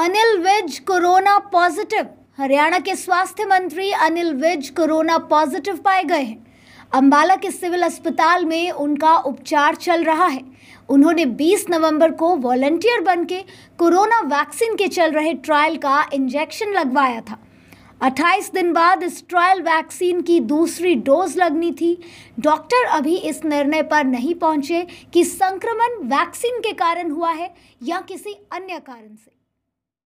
Anil Vij corona positive Haryana के स्वास्थ्य मंत्री अनिल विज कोरोना पॉजिटिव पाए गए हैं अंबाला के सिविल अस्पताल में उनका उपचार चल रहा है उन्होंने 20 नवंबर को वॉलंटियर बनके कोरोना वैक्सीन के चल रहे ट्रायल का इंजेक्शन लगवाया था 28 दिन बाद इस ट्रायल वैक्सीन की दूसरी डोज लगनी थी डॉक्टर अभी इस निर्णय पर नहीं पहुंचे कि संक्रमण वैक्सीन के कारण हुआ है या किसी अन्य कारण से